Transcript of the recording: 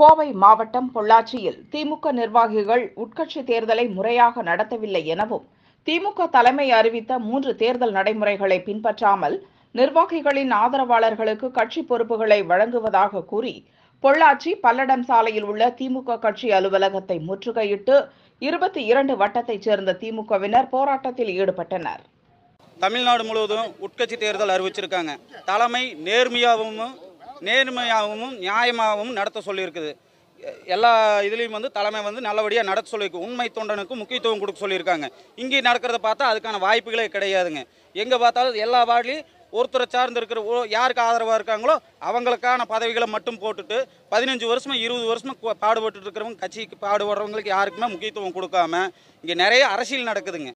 கோவை மாவட்டம் பொள்ளாச்சியில் திமுக நிர்வாகிகள் உட்கட்சி தேர்தலை முறையாக நடத்தவில்லை எனவும் திமுக தலைமை அறிவித்த மூன்று தேர்தல் நடைமுறைகளை பின்பற்றாமல் நிர்வாகிகளின் ஆதரவாளர்களுக்கு கட்சி பொறுப்புகளை வழங்குவதாக கூறி பொள்ளாச்சி பல்லடம் சாலையில் உள்ள திமுக கட்சி அலுவலகத்தை முற்றுகையிட்டு இருபத்தி இரண்டு வட்டத்தைச் சேர்ந்த திமுகவினர் போராட்டத்தில் ஈடுபட்டனர் தமிழ்நாடு முழுவதும் உட்கட்சி தேர்தல் அறிவிச்சிருக்காங்க தலைமை நேர்மையாகவும் நேர்மையாகவும் நியாயமாகவும் நடத்த சொல்லியிருக்குது எல்லா இதுலேயும் வந்து தலைமை வந்து நல்லபடியாக நடத்த சொல்லியிருக்கு உண்மை தொண்டனுக்கு முக்கியத்துவம் கொடுக்க சொல்லியிருக்காங்க இங்கே நடக்கிறத பார்த்தா அதுக்கான வாய்ப்புகளே கிடையாதுங்க எங்கே பார்த்தாலும் எல்லா வார்டிலையும் ஒருத்தரை சார்ந்து இருக்கிற யாருக்கு ஆதரவாக இருக்காங்களோ அவங்களுக்கான பதவிகளை மட்டும் போட்டுட்டு பதினஞ்சு வருஷமாக இருபது வருஷமாக பாடுபட்டு இருக்கிறவங்க கட்சிக்கு பாடுபடுறவங்களுக்கு யாருக்குமே முக்கியத்துவம் கொடுக்காம இங்கே நிறைய அரசியல் நடக்குதுங்க